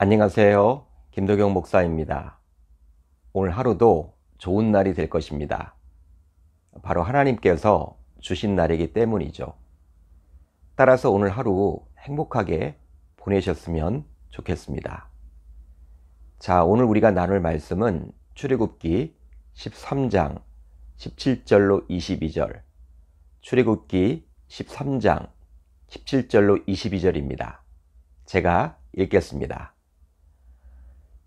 안녕하세요. 김도경 목사입니다. 오늘 하루도 좋은 날이 될 것입니다. 바로 하나님께서 주신 날이기 때문이죠. 따라서 오늘 하루 행복하게 보내셨으면 좋겠습니다. 자, 오늘 우리가 나눌 말씀은 출애굽기 13장 17절로 22절, 출애굽기 13장 17절로 22절입니다. 제가 읽겠습니다.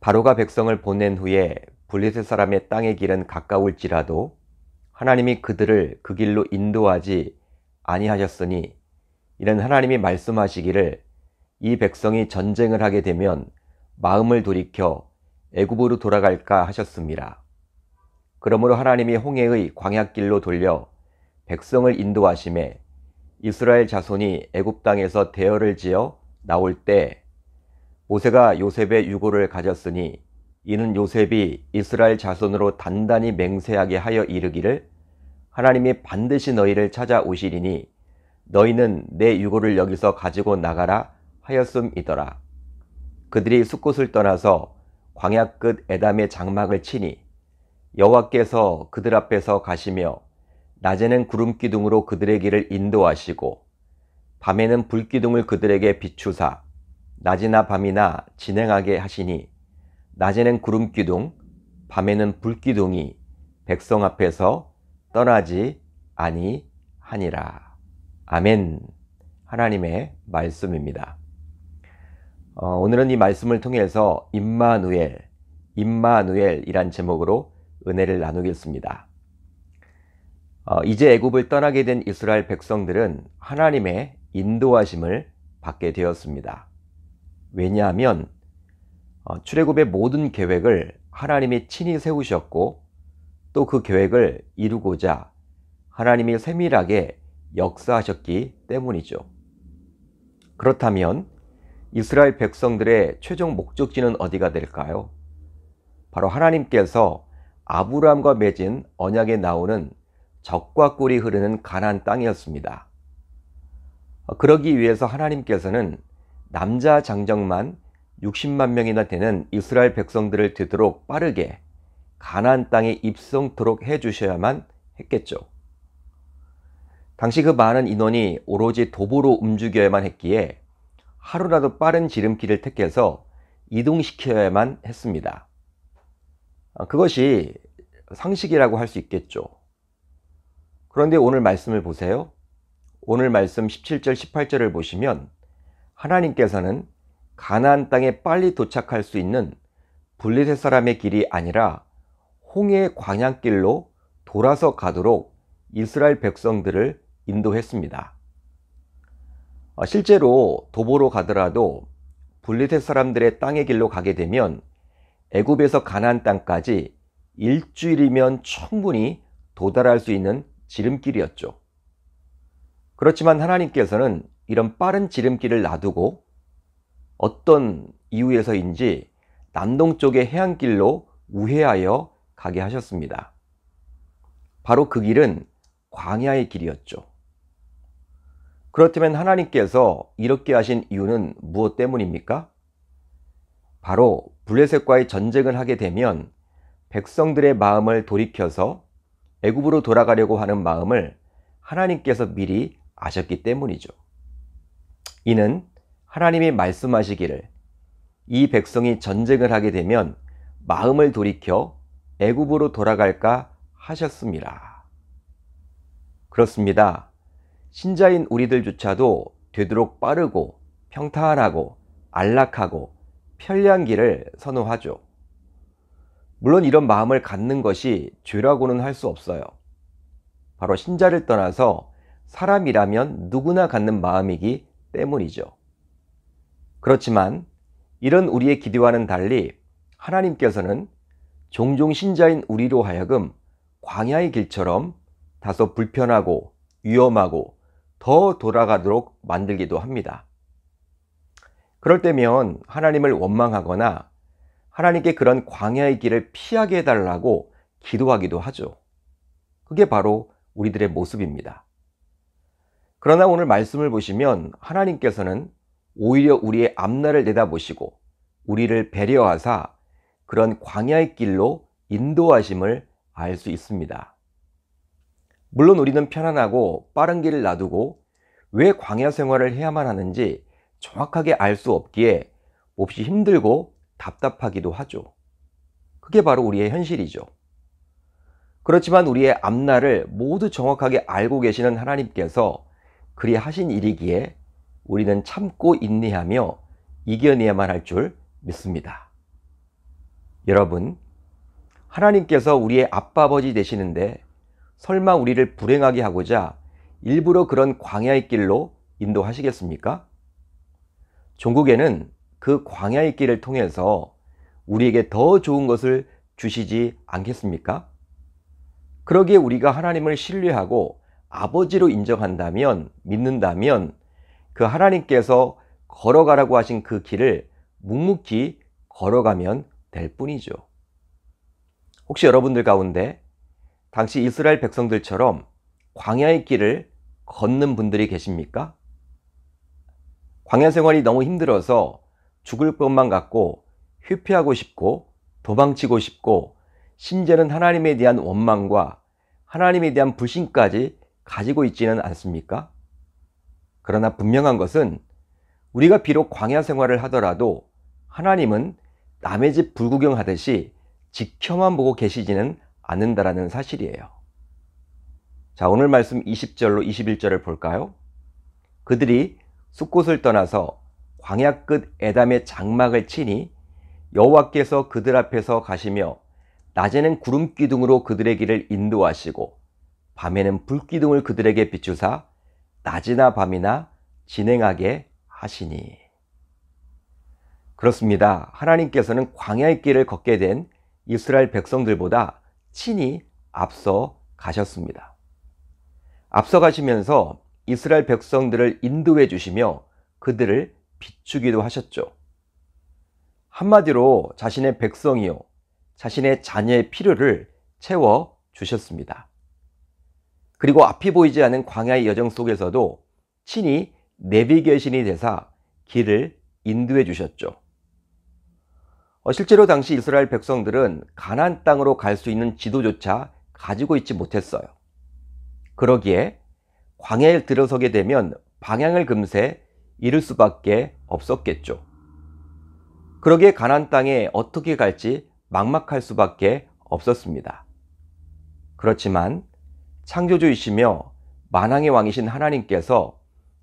바로가 백성을 보낸 후에 블리셋 사람의 땅의 길은 가까울지라도 하나님이 그들을 그 길로 인도하지 아니하셨으니 이는 하나님이 말씀하시기를 이 백성이 전쟁을 하게 되면 마음을 돌이켜 애굽으로 돌아갈까 하셨습니다. 그러므로 하나님이 홍해의 광약길로 돌려 백성을 인도하심에 이스라엘 자손이 애굽 땅에서 대열을 지어 나올 때 모세가 요셉의 유고를 가졌으니 이는 요셉이 이스라엘 자손으로 단단히 맹세하게 하여 이르기를 하나님이 반드시 너희를 찾아오시리니 너희는 내 유고를 여기서 가지고 나가라 하였음이더라. 그들이 숲곳을 떠나서 광야 끝 에담의 장막을 치니 여호와께서 그들 앞에서 가시며 낮에는 구름 기둥으로 그들의 길을 인도하시고 밤에는 불 기둥을 그들에게 비추사 낮이나 밤이나 진행하게 하시니 낮에는 구름 기둥 밤에는 불 기둥이 백성 앞에서 떠나지 아니하니라. 아멘. 하나님의 말씀입니다. 어, 오늘은 이 말씀을 통해서 임마누엘, 임마누엘이란 제목으로 은혜를 나누겠습니다. 어, 이제 애굽을 떠나게 된 이스라엘 백성들은 하나님의 인도하심을 받게 되었습니다. 왜냐하면 어, 출애굽의 모든 계획을 하나님이 친히 세우셨고 또 그 계획을 이루고자 하나님이 세밀하게 역사하셨기 때문이죠. 그렇다면 이스라엘 백성들의 최종 목적지는 어디가 될까요? 바로 하나님께서 아브라함과 맺은 언약에 나오는 적과 꿀이 흐르는 가나안 땅이었습니다. 그러기 위해서 하나님께서는 남자 장정만 60만 명이나 되는 이스라엘 백성들을 되도록 빠르게 가나안 땅에 입성토록 해 주셔야만 했겠죠. 당시 그 많은 인원이 오로지 도보로 움직여야만 했기에 하루라도 빠른 지름길을 택해서 이동시켜야만 했습니다. 아, 그것이 상식이라고 할 수 있겠죠. 그런데 오늘 말씀을 보세요. 오늘 말씀 17절, 18절을 보시면 하나님께서는 가나안 땅에 빨리 도착할 수 있는 블리셋 사람의 길이 아니라 홍해 광양길로 돌아서 가도록 이스라엘 백성들을 인도했습니다. 어, 실제로 도보로 가더라도 블리셋 사람들의 땅의 길로 가게 되면 애굽에서 가나안 땅까지 일주일이면 충분히 도달할 수 있는 지름길이었죠. 그렇지만 하나님께서는 이런 빠른 지름길을 놔두고 어떤 이유에서인지 남동쪽의 해안길로 우회하여 가게 하셨습니다. 바로 그 길은 광야의 길이었죠. 그렇다면 하나님께서 이렇게 하신 이유는 무엇 때문입니까? 바로 블레셋과의 전쟁을 하게 되면 백성들의 마음을 돌이켜서 애굽으로 돌아가려고 하는 마음을 하나님께서 미리 아셨기 때문이죠. 이는 하나님이 말씀하시기를 이 백성이 전쟁을 하게 되면 마음을 돌이켜 애굽으로 돌아갈까 하셨습니다. 그렇습니다. 신자인 우리들조차도 되도록 빠르고 평탄하고 안락하고 편리한 길을 선호하죠. 물론 이런 마음을 갖는 것이 죄라고는 할 수 없어요. 바로 신자를 떠나서 사람이라면 누구나 갖는 마음이기 때문이죠. 그렇지만 이런 우리의 기대와는 달리 하나님께서는 종종 신자인 우리로 하여금 광야의 길처럼 다소 불편하고 위험하고 더 돌아가도록 만들기도 합니다. 그럴 때면 하나님을 원망하거나 하나님께 그런 광야의 길을 피하게 해달라고 기도하기도 하죠. 그게 바로 우리들의 모습입니다. 그러나 오늘 말씀을 보시면 하나님께서는 오히려 우리의 앞날을 내다보시고 우리를 배려하사 그런 광야의 길로 인도하심을 알 수 있습니다. 물론 우리는 편안하고 빠른 길을 놔두고 왜 광야 생활을 해야만 하는지 정확하게 알 수 없기에 몹시 힘들고 답답하기도 하죠. 그게 바로 우리의 현실이죠. 그렇지만 우리의 앞날을 모두 정확하게 알고 계시는 하나님께서 그리하신 일이기에 우리는 참고 인내하며 이겨내야만 할 줄 믿습니다. 여러분, 하나님께서 우리의 아빠버지 되시는데 설마 우리를 불행하게 하고자 일부러 그런 광야의 길로 인도하시겠습니까? 종국에는 그 광야의 길을 통해서 우리에게 더 좋은 것을 주시지 않겠습니까? 그러기에 우리가 하나님을 신뢰하고 아버지로 인정한다면, 믿는다면 그 하나님께서 걸어가라고 하신 그 길을 묵묵히 걸어가면 될 뿐이죠. 혹시 여러분들 가운데 당시 이스라엘 백성들처럼 광야의 길을 걷는 분들이 계십니까? 광야 생활이 너무 힘들어서 죽을 것만 같고 회피하고 싶고 도망치고 싶고 심지어는 하나님에 대한 원망과 하나님에 대한 불신까지 가지고 있지는 않습니까? 그러나 분명한 것은 우리가 비록 광야 생활을 하더라도 하나님은 남의 집 불구경하듯이 지켜만 보고 계시지는 않는다라는 사실이에요. 자, 오늘 말씀 20절로 21절을 볼까요? 그들이 숲곳을 떠나서 광야 끝 에담의 장막을 치니 여호와께서 그들 앞에서 가시며 낮에는 구름 기둥으로 그들의 길을 인도하시고 밤에는 불기둥을 그들에게 비추사 낮이나 밤이나 진행하게 하시니. 그렇습니다. 하나님께서는 광야의 길을 걷게 된 이스라엘 백성들보다 친히 앞서 가셨습니다. 앞서 가시면서 이스라엘 백성들을 인도해 주시며 그들을 비추기도 하셨죠. 한마디로 자신의 백성이요, 자신의 자녀의 필요를 채워 주셨습니다. 그리고 앞이 보이지 않은 광야의 여정 속에서도 친히 내비게이션이 되사 길을 인도해 주셨죠. 어, 실제로 당시 이스라엘 백성들은 가난 땅으로 갈 수 있는 지도조차 가지고 있지 못했어요. 그러기에 광야에 들어서게 되면 방향을 금세 잃을 수밖에 없었겠죠. 그러기에 가난 땅에 어떻게 갈지 막막할 수밖에 없었습니다. 그렇지만 창조주이시며 만왕의 왕이신 하나님께서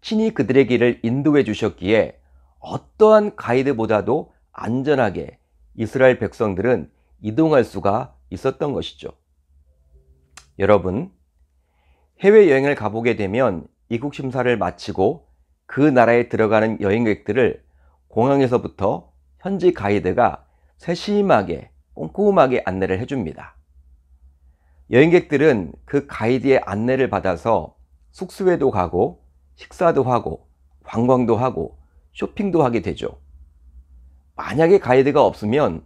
친히 그들의 길을 인도해 주셨기에 어떠한 가이드보다도 안전하게 이스라엘 백성들은 이동할 수가 있었던 것이죠. 여러분, 해외여행을 가보게 되면 이국 심사를 마치고 그 나라에 들어가는 여행객들을 공항에서부터 현지 가이드가 세심하게 꼼꼼하게 안내를 해줍니다. 여행객들은 그 가이드의 안내를 받아서 숙소에도 가고 식사도 하고 관광도 하고 쇼핑도 하게 되죠. 만약에 가이드가 없으면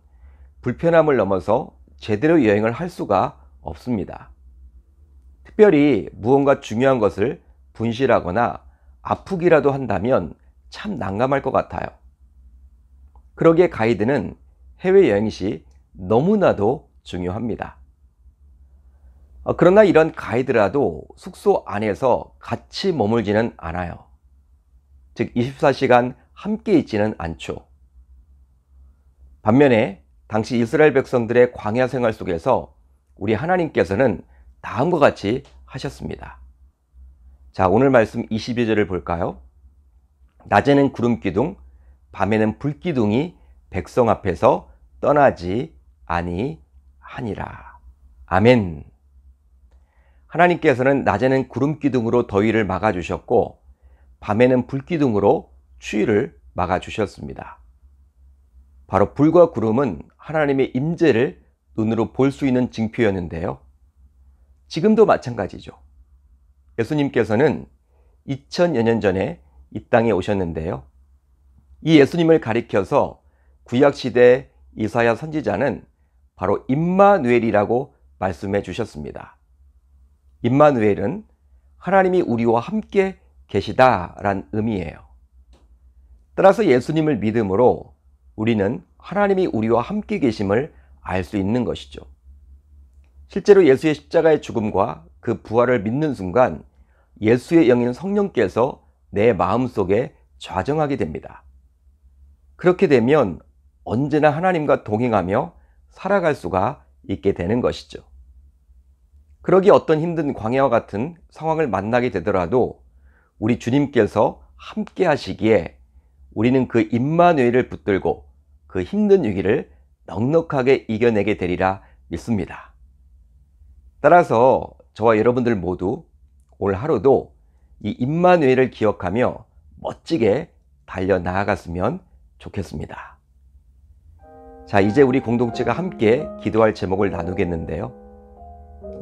불편함을 넘어서 제대로 여행을 할 수가 없습니다. 특별히 무언가 중요한 것을 분실하거나 아프기라도 한다면 참 난감할 것 같아요. 그러기에 가이드는 해외여행 시 너무나도 중요합니다. 어, 그러나 이런 가이드라도 숙소 안에서 같이 머물지는 않아요. 즉 24시간 함께 있지는 않죠. 반면에 당시 이스라엘 백성들의 광야 생활 속에서 우리 하나님께서는 다음과 같이 하셨습니다. 자, 오늘 말씀 22절을 볼까요? 낮에는 구름 기둥, 밤에는 불 기둥이 백성 앞에서 떠나지 아니하니라. 아멘. 하나님께서는 낮에는 구름 기둥으로 더위를 막아주셨고 밤에는 불 기둥으로 추위를 막아주셨습니다. 바로 불과 구름은 하나님의 임재를 눈으로 볼 수 있는 증표였는데요 지금도 마찬가지죠. 예수님께서는 2000여 년 전에 이 땅에 오셨는데요. 이 예수님을 가리켜서 구약시대 이사야 선지자는 바로 임마누엘이라고 말씀해 주셨습니다. 임마누엘은 하나님이 우리와 함께 계시다란 의미예요. 따라서 예수님을 믿음으로 우리는 하나님이 우리와 함께 계심을 알 수 있는 것이죠. 실제로 예수의 십자가의 죽음과 그 부활을 믿는 순간 예수의 영인 성령께서 내 마음속에 좌정하게 됩니다. 그렇게 되면 언제나 하나님과 동행하며 살아갈 수가 있게 되는 것이죠. 그러기 어떤 힘든 광야와 같은 상황을 만나게 되더라도 우리 주님께서 함께 하시기에 우리는 그 임마누엘을 붙들고 그 힘든 위기를 넉넉하게 이겨내게 되리라 믿습니다. 따라서 저와 여러분들 모두 올 하루도 이 임마누엘을 기억하며 멋지게 달려 나아갔으면 좋겠습니다. 자, 이제 우리 공동체가 함께 기도할 제목을 나누겠는데요.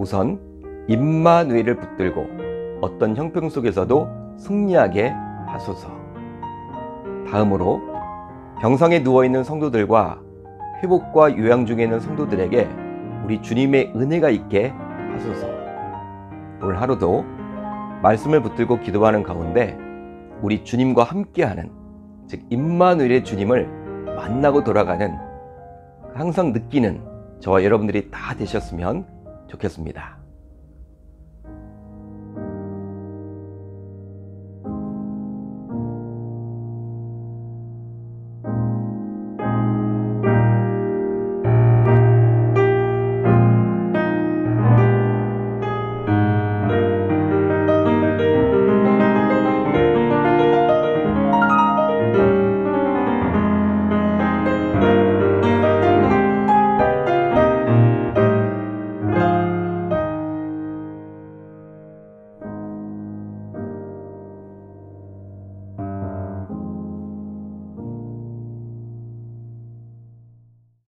우선 임마누엘을 붙들고 어떤 형평 속에서도 승리하게 하소서. 다음으로 병상에 누워있는 성도들과 회복과 요양 중에 있는 성도들에게 우리 주님의 은혜가 있게 하소서. 오늘 하루도 말씀을 붙들고 기도하는 가운데 우리 주님과 함께하는 즉 임마누엘의 주님을 만나고 돌아가는 항상 느끼는 저와 여러분들이 다 되셨으면 좋겠습니다.